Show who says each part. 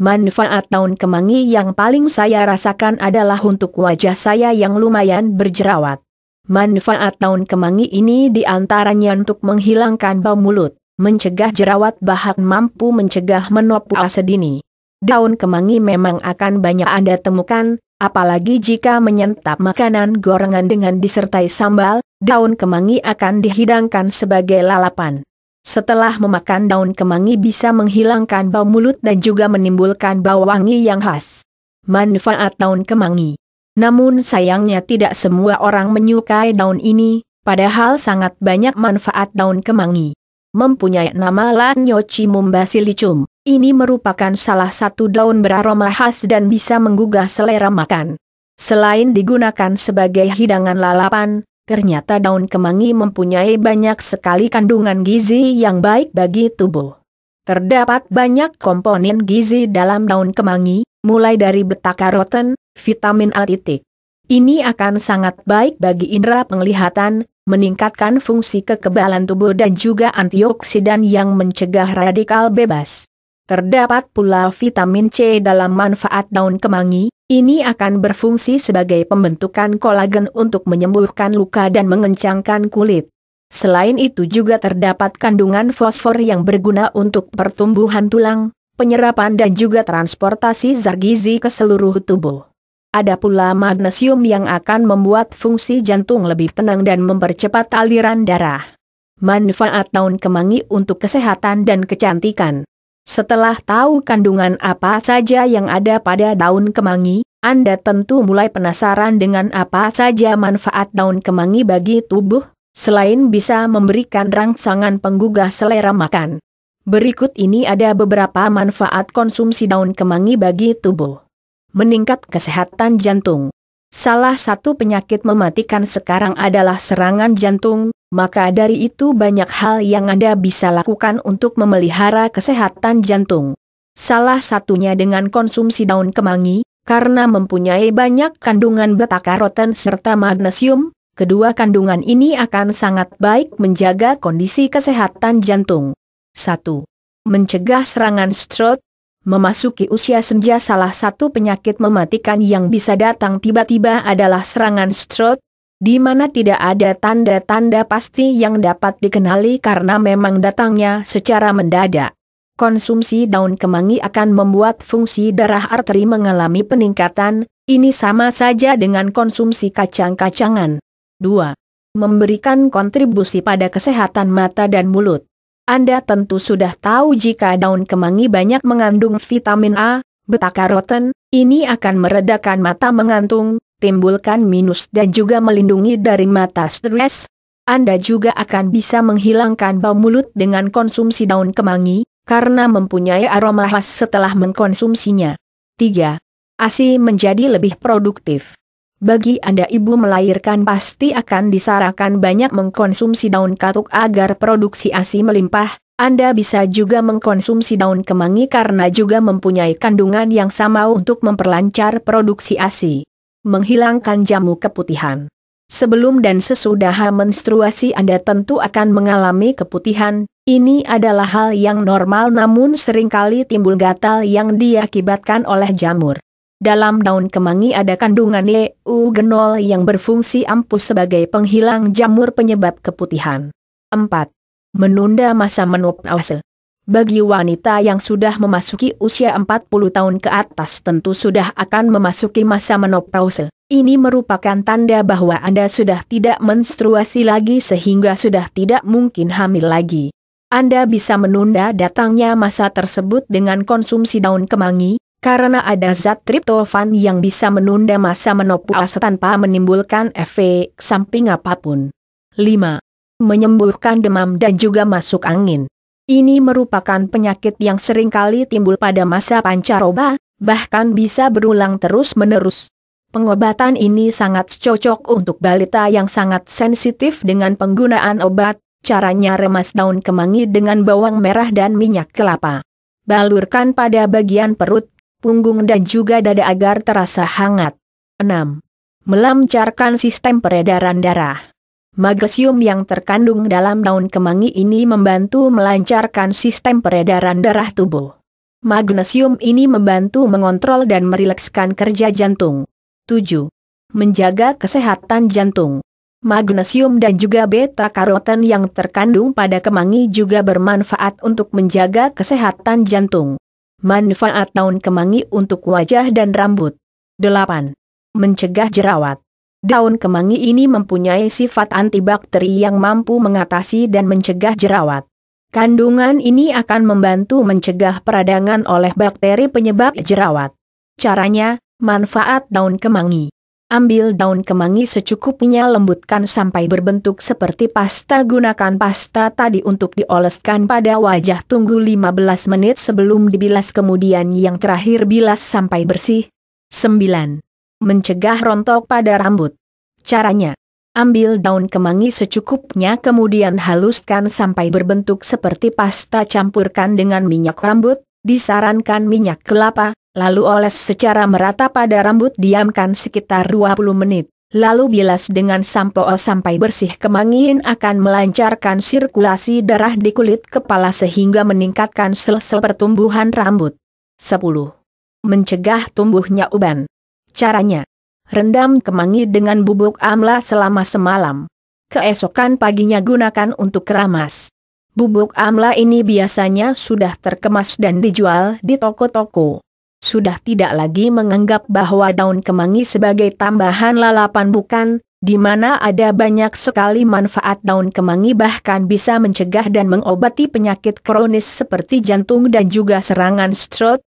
Speaker 1: Manfaat daun kemangi yang paling saya rasakan adalah untuk wajah saya yang lumayan berjerawat. Manfaat daun kemangi ini diantaranya untuk menghilangkan bau mulut, mencegah jerawat bahkan mampu mencegah menopua sedini. Daun kemangi memang akan banyak Anda temukan, apalagi jika menyentap makanan gorengan dengan disertai sambal, daun kemangi akan dihidangkan sebagai lalapan. Setelah memakan daun kemangi bisa menghilangkan bau mulut dan juga menimbulkan bau wangi yang khas. Manfaat daun kemangi. Namun sayangnya tidak semua orang menyukai daun ini, padahal sangat banyak manfaat daun kemangi. Mempunyai nama Lanyochimum basilicum, ini merupakan salah satu daun beraroma khas dan bisa menggugah selera makan. Selain digunakan sebagai hidangan lalapan, Ternyata daun kemangi mempunyai banyak sekali kandungan gizi yang baik bagi tubuh. Terdapat banyak komponen gizi dalam daun kemangi, mulai dari beta-karoten, vitamin A titik. Ini akan sangat baik bagi indera penglihatan, meningkatkan fungsi kekebalan tubuh dan juga antioksidan yang mencegah radikal bebas. Terdapat pula vitamin C dalam manfaat daun kemangi, ini akan berfungsi sebagai pembentukan kolagen untuk menyembuhkan luka dan mengencangkan kulit. Selain itu juga terdapat kandungan fosfor yang berguna untuk pertumbuhan tulang, penyerapan dan juga transportasi zat gizi ke seluruh tubuh. Ada pula magnesium yang akan membuat fungsi jantung lebih tenang dan mempercepat aliran darah. Manfaat daun kemangi untuk kesehatan dan kecantikan. Setelah tahu kandungan apa saja yang ada pada daun kemangi, Anda tentu mulai penasaran dengan apa saja manfaat daun kemangi bagi tubuh, selain bisa memberikan rangsangan penggugah selera makan. Berikut ini ada beberapa manfaat konsumsi daun kemangi bagi tubuh. Meningkat kesehatan jantung. Salah satu penyakit mematikan sekarang adalah serangan jantung, maka dari itu banyak hal yang Anda bisa lakukan untuk memelihara kesehatan jantung. Salah satunya dengan konsumsi daun kemangi, karena mempunyai banyak kandungan beta-karoten serta magnesium, kedua kandungan ini akan sangat baik menjaga kondisi kesehatan jantung. 1. Mencegah serangan stroke Memasuki usia senja salah satu penyakit mematikan yang bisa datang tiba-tiba adalah serangan stroke, di mana tidak ada tanda-tanda pasti yang dapat dikenali karena memang datangnya secara mendadak. Konsumsi daun kemangi akan membuat fungsi darah arteri mengalami peningkatan, ini sama saja dengan konsumsi kacang-kacangan. 2. Memberikan kontribusi pada kesehatan mata dan mulut. Anda tentu sudah tahu jika daun kemangi banyak mengandung vitamin A, Betaka roten, ini akan meredakan mata mengantung, timbulkan minus dan juga melindungi dari mata stres. Anda juga akan bisa menghilangkan bau mulut dengan konsumsi daun kemangi, karena mempunyai aroma khas setelah mengkonsumsinya. 3. ASI menjadi lebih produktif. Bagi Anda ibu melahirkan pasti akan disarankan banyak mengkonsumsi daun katuk agar produksi ASI melimpah, anda bisa juga mengkonsumsi daun kemangi karena juga mempunyai kandungan yang sama untuk memperlancar produksi ASI. Menghilangkan jamu keputihan. Sebelum dan sesudah menstruasi Anda tentu akan mengalami keputihan, ini adalah hal yang normal namun seringkali timbul gatal yang diakibatkan oleh jamur. Dalam daun kemangi ada kandungan eugenol yang berfungsi ampuh sebagai penghilang jamur penyebab keputihan. 4 menunda masa menopause. Bagi wanita yang sudah memasuki usia 40 tahun ke atas tentu sudah akan memasuki masa menopause. Ini merupakan tanda bahwa Anda sudah tidak menstruasi lagi sehingga sudah tidak mungkin hamil lagi. Anda bisa menunda datangnya masa tersebut dengan konsumsi daun kemangi, karena ada zat triptofan yang bisa menunda masa menopause tanpa menimbulkan efek samping apapun. 5 menyembuhkan demam dan juga masuk angin. Ini merupakan penyakit yang seringkali timbul pada masa pancaroba, bahkan bisa berulang terus-menerus. Pengobatan ini sangat cocok untuk balita yang sangat sensitif dengan penggunaan obat, caranya remas daun kemangi dengan bawang merah dan minyak kelapa. Balurkan pada bagian perut, punggung dan juga dada agar terasa hangat. 6. Melancarkan sistem peredaran darah. Magnesium yang terkandung dalam daun kemangi ini membantu melancarkan sistem peredaran darah tubuh. Magnesium ini membantu mengontrol dan merilekskan kerja jantung. 7. Menjaga kesehatan jantung. Magnesium dan juga beta karoten yang terkandung pada kemangi juga bermanfaat untuk menjaga kesehatan jantung. Manfaat daun kemangi untuk wajah dan rambut. 8. Mencegah jerawat. Daun kemangi ini mempunyai sifat antibakteri yang mampu mengatasi dan mencegah jerawat. Kandungan ini akan membantu mencegah peradangan oleh bakteri penyebab jerawat. Caranya, manfaat daun kemangi. Ambil daun kemangi secukupnya lembutkan sampai berbentuk seperti pasta gunakan pasta tadi untuk dioleskan pada wajah tunggu 15 menit sebelum dibilas kemudian yang terakhir bilas sampai bersih. 9 mencegah rontok pada rambut. Caranya, ambil daun kemangi secukupnya kemudian haluskan sampai berbentuk seperti pasta campurkan dengan minyak rambut, disarankan minyak kelapa, lalu oles secara merata pada rambut diamkan sekitar 20 menit. Lalu bilas dengan sampo sampai bersih kemangin akan melancarkan sirkulasi darah di kulit kepala sehingga meningkatkan sel-sel pertumbuhan rambut. 10. Mencegah tumbuhnya uban. Caranya, rendam kemangi dengan bubuk amla selama semalam. Keesokan paginya gunakan untuk keramas. Bubuk amla ini biasanya sudah terkemas dan dijual di toko-toko. Sudah tidak lagi menganggap bahwa daun kemangi sebagai tambahan lalapan bukan, di mana ada banyak sekali manfaat daun kemangi bahkan bisa mencegah dan mengobati penyakit kronis seperti jantung dan juga serangan stroke,